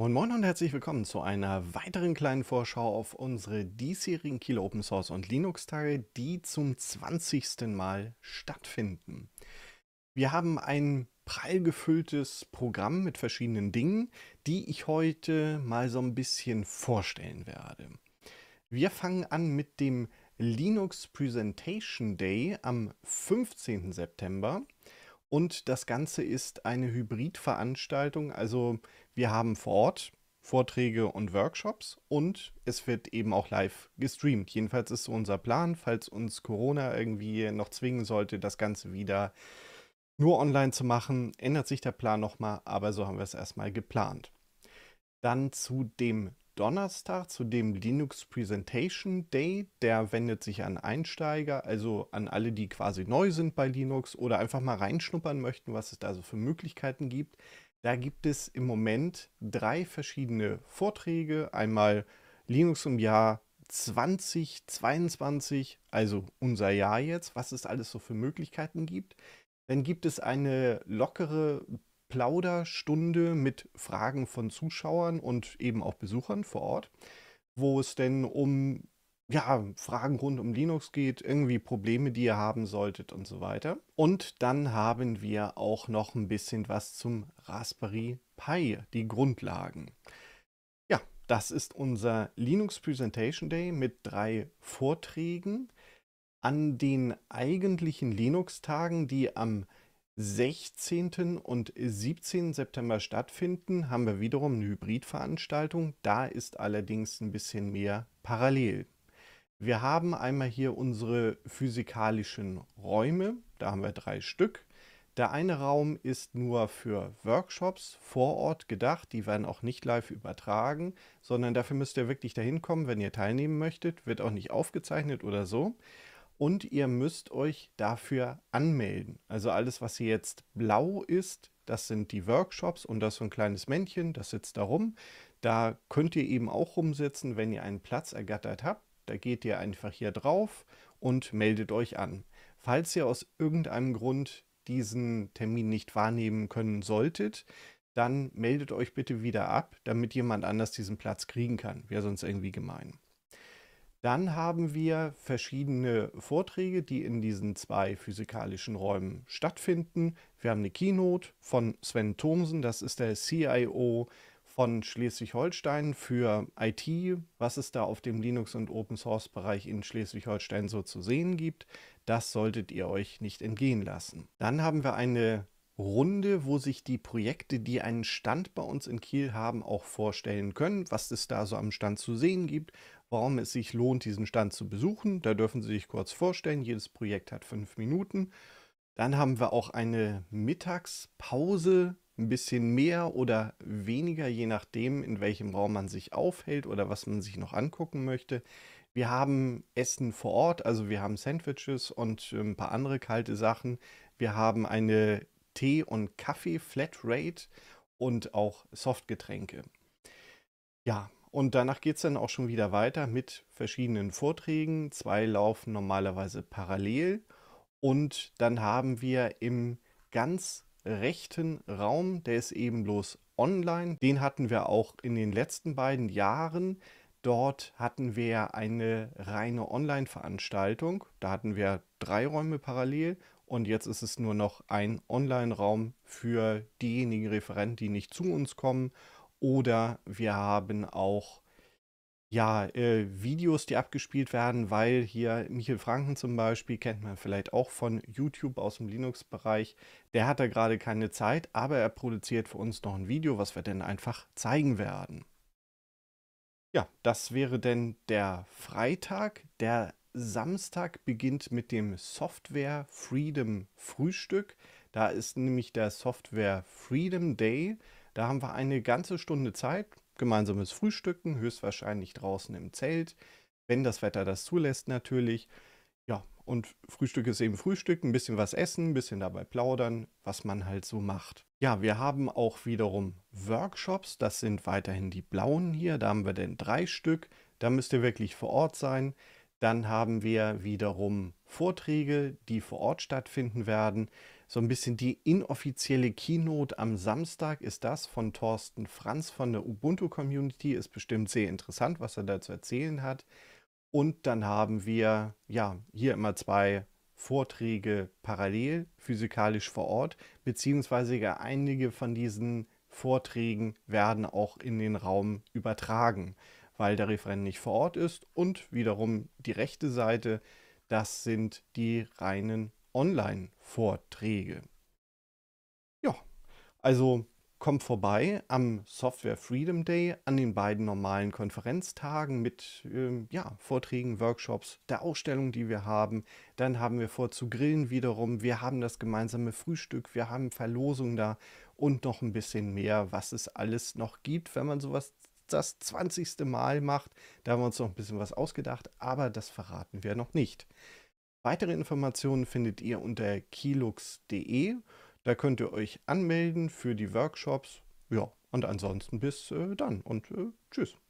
Moin Moin und herzlich willkommen zu einer weiteren kleinen Vorschau auf unsere diesjährigen Kilo Open Source und Linux Tage, die zum 20. Mal stattfinden. Wir haben ein prall gefülltes Programm mit verschiedenen Dingen, die ich heute mal so ein bisschen vorstellen werde. Wir fangen an mit dem Linux Presentation Day am 15. September. Und das Ganze ist eine Hybridveranstaltung. Also wir haben vor Ort Vorträge und Workshops und es wird eben auch live gestreamt. Jedenfalls ist so unser Plan, falls uns Corona irgendwie noch zwingen sollte, das Ganze wieder nur online zu machen, ändert sich der Plan nochmal, aber so haben wir es erstmal geplant. Dann zu dem Donnerstag zu dem Linux Presentation Day. Der wendet sich an Einsteiger, also an alle, die quasi neu sind bei Linux oder einfach mal reinschnuppern möchten, was es da so für Möglichkeiten gibt. Da gibt es im Moment drei verschiedene Vorträge. Einmal Linux im Jahr 2022, also unser Jahr jetzt, was es alles so für Möglichkeiten gibt. Dann gibt es eine lockere Plauderstunde mit Fragen von Zuschauern und eben auch Besuchern vor Ort, wo es denn um ja, Fragen rund um Linux geht, irgendwie Probleme, die ihr haben solltet und so weiter. Und dann haben wir auch noch ein bisschen was zum Raspberry Pi, die Grundlagen. Ja, das ist unser Linux Presentation Day mit drei Vorträgen an den eigentlichen Linux-Tagen, die am 16. und 17. September stattfinden, haben wir wiederum eine Hybridveranstaltung. Da ist allerdings ein bisschen mehr parallel. Wir haben einmal hier unsere physikalischen Räume. Da haben wir drei Stück. Der eine Raum ist nur für Workshops vor Ort gedacht, die werden auch nicht live übertragen, sondern dafür müsst ihr wirklich dahin kommen, wenn ihr teilnehmen möchtet, wird auch nicht aufgezeichnet oder so und ihr müsst euch dafür anmelden. Also alles, was hier jetzt blau ist, das sind die Workshops und das ist so ein kleines Männchen, das sitzt da rum. Da könnt ihr eben auch rumsitzen, wenn ihr einen Platz ergattert habt. Da geht ihr einfach hier drauf und meldet euch an. Falls ihr aus irgendeinem Grund diesen Termin nicht wahrnehmen können solltet, dann meldet euch bitte wieder ab, damit jemand anders diesen Platz kriegen kann. Wäre sonst irgendwie gemein. Dann haben wir verschiedene Vorträge, die in diesen zwei physikalischen Räumen stattfinden. Wir haben eine Keynote von Sven Thomsen, das ist der CIO von Schleswig-Holstein für IT, was es da auf dem Linux- und Open-Source-Bereich in Schleswig-Holstein so zu sehen gibt. Das solltet ihr euch nicht entgehen lassen. Dann haben wir eine Runde, wo sich die Projekte, die einen Stand bei uns in Kiel haben, auch vorstellen können, was es da so am Stand zu sehen gibt, warum es sich lohnt, diesen Stand zu besuchen. Da dürfen Sie sich kurz vorstellen. Jedes Projekt hat fünf Minuten. Dann haben wir auch eine Mittagspause, ein bisschen mehr oder weniger, je nachdem, in welchem Raum man sich aufhält oder was man sich noch angucken möchte. Wir haben Essen vor Ort, also wir haben Sandwiches und äh, ein paar andere kalte Sachen. Wir haben eine Tee- und Kaffee-Flatrate und auch Softgetränke. Ja, und danach geht es dann auch schon wieder weiter mit verschiedenen Vorträgen. Zwei laufen normalerweise parallel. Und dann haben wir im ganz rechten Raum, der ist eben bloß online. Den hatten wir auch in den letzten beiden Jahren. Dort hatten wir eine reine Online-Veranstaltung. Da hatten wir drei Räume parallel und jetzt ist es nur noch ein Online-Raum für diejenigen Referenten, die nicht zu uns kommen. Oder wir haben auch ja, äh, Videos, die abgespielt werden, weil hier Michael Franken zum Beispiel, kennt man vielleicht auch von YouTube aus dem Linux-Bereich, der hat da gerade keine Zeit, aber er produziert für uns noch ein Video, was wir dann einfach zeigen werden. Ja, das wäre denn der Freitag, der Samstag beginnt mit dem Software Freedom Frühstück. Da ist nämlich der Software Freedom Day. Da haben wir eine ganze Stunde Zeit, gemeinsames Frühstücken, höchstwahrscheinlich draußen im Zelt, wenn das Wetter das zulässt natürlich. Ja, und Frühstück ist eben Frühstück, ein bisschen was essen, ein bisschen dabei plaudern, was man halt so macht. Ja, wir haben auch wiederum Workshops, das sind weiterhin die blauen hier, da haben wir denn drei Stück, da müsst ihr wirklich vor Ort sein. Dann haben wir wiederum Vorträge, die vor Ort stattfinden werden. So ein bisschen die inoffizielle Keynote am Samstag ist das von Thorsten Franz von der Ubuntu Community. Ist bestimmt sehr interessant, was er da zu erzählen hat. Und dann haben wir ja hier immer zwei Vorträge parallel, physikalisch vor Ort, beziehungsweise einige von diesen Vorträgen werden auch in den Raum übertragen weil der Referent nicht vor Ort ist. Und wiederum die rechte Seite, das sind die reinen Online-Vorträge. Ja, also kommt vorbei am Software Freedom Day, an den beiden normalen Konferenztagen mit ähm, ja, Vorträgen, Workshops, der Ausstellung, die wir haben. Dann haben wir vor zu grillen wiederum. Wir haben das gemeinsame Frühstück, wir haben Verlosung da und noch ein bisschen mehr, was es alles noch gibt, wenn man sowas das 20. Mal macht. Da haben wir uns noch ein bisschen was ausgedacht, aber das verraten wir noch nicht. Weitere Informationen findet ihr unter kilux.de. Da könnt ihr euch anmelden für die Workshops. Ja, und ansonsten bis äh, dann und äh, tschüss.